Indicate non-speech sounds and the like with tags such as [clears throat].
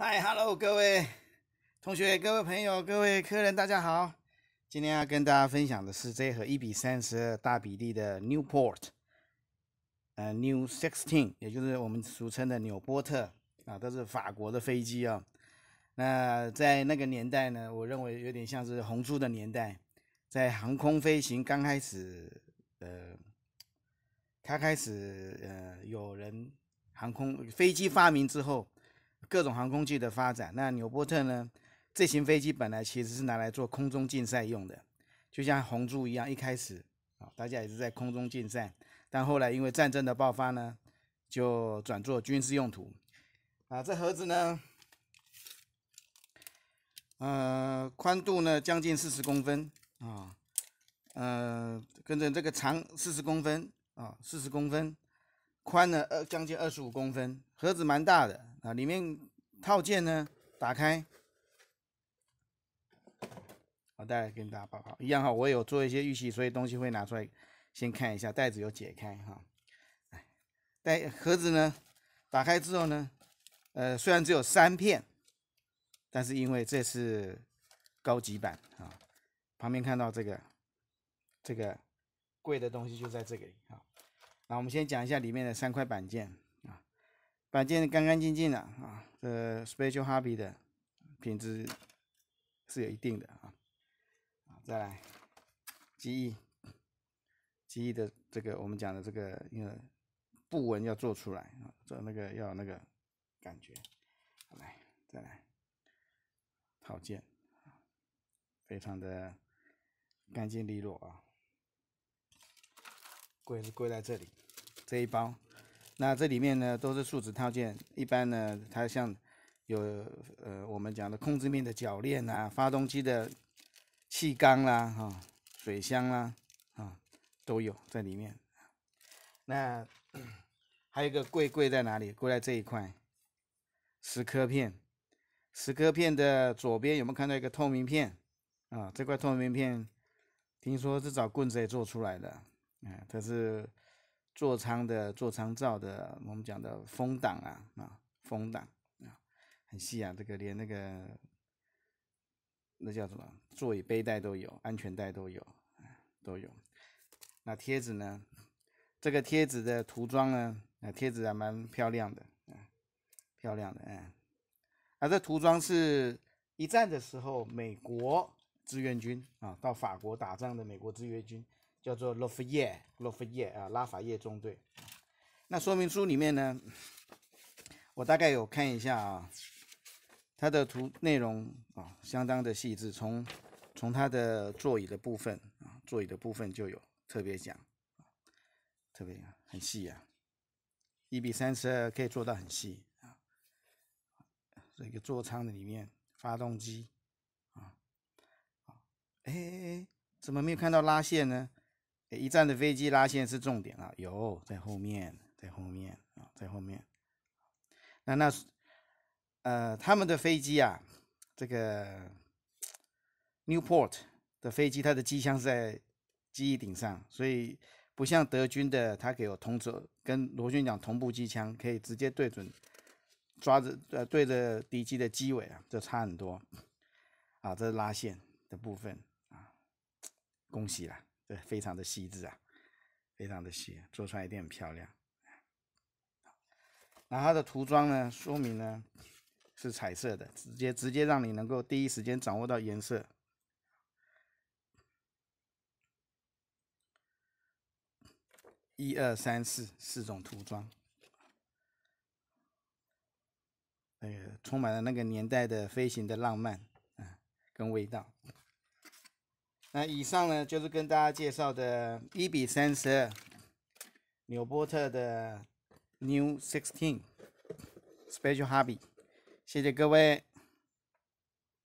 嗨，Hello，各位同学、各位朋友、各位客人，大家好。今天要跟大家分享的是这盒一比三十大比例的 Newport，呃，New Sixteen，也就是我们俗称的纽波特啊，都是法国的飞机啊。那在那个年代呢，我认为有点像是红猪的年代，在航空飞行刚开始，呃，它开始呃有人航空飞机发明之后。各种航空器的发展，那纽波特呢？这型飞机本来其实是拿来做空中竞赛用的，就像红猪一样，一开始啊，大家也是在空中竞赛，但后来因为战争的爆发呢，就转做军事用途。啊，这盒子呢，呃，宽度呢将近四十公分啊，呃，跟着这个长四十公分啊，四十公分。宽了二将近二十五公分，盒子蛮大的啊，里面套件呢，打开，我再来跟大家报告一样哈，我有做一些预习，所以东西会拿出来先看一下，袋子有解开哈，哎，袋盒子呢打开之后呢，呃虽然只有三片，但是因为这是高级版啊，旁边看到这个这个贵的东西就在这里啊。那我们先讲一下里面的三块板件啊，板件干干净净的啊，这 Special Hobby 的品质是有一定的啊。再来机翼，机翼的这个我们讲的这个为布纹要做出来，做那个要那个感觉。来，再来套件非常的干净利落啊。贵是贵在这里，这一包，那这里面呢都是树脂套件。一般呢，它像有呃我们讲的控制面的铰链呐，发动机的气缸啦，哈，水箱啦，啊，都有在里面。那 [clears throat] 还有一个贵贵在哪里？贵在这一块，石刻片。石刻片的左边有没有看到一个透明片？啊，这块透明片，听说是找棍子也做出来的。嗯，它是座舱的座舱罩的，我们讲的风挡啊啊，风挡啊，很细啊，这个连那个那叫什么座椅背带都有，安全带都有，都有。那贴纸呢？这个贴纸的涂装呢？啊，贴纸还蛮漂亮的，嗯，漂亮的，嗯。啊，这涂装是一战的时候美国志愿军啊，到法国打仗的美国志愿军。叫做洛夫耶，洛夫耶啊，拉法叶中队。那说明书里面呢，我大概有看一下啊，它的图内容啊，相当的细致。从从它的座椅的部分啊，座椅的部分就有特别讲，特别很细啊，一比三十可以做到很细啊。这个座舱的里面，发动机啊，哎哎哎，怎么没有看到拉线呢？一站的飞机拉线是重点啊，有在后面，在后面啊，在后面。那那呃，他们的飞机啊，这个 Newport 的飞机，它的机枪在机翼顶上，所以不像德军的，它我同轴跟螺旋桨同步机枪，可以直接对准抓着呃对着敌机的机尾啊，就差很多啊。这是拉线的部分啊，恭喜了。对，非常的细致啊，非常的细，做出来一定很漂亮。那它的涂装呢？说明呢是彩色的，直接直接让你能够第一时间掌握到颜色。一二三四四种涂装，哎，充满了那个年代的飞行的浪漫啊，跟味道。那以上呢，就是跟大家介绍的一比三十纽波特的 New Sixteen Special Hobby，谢谢各位。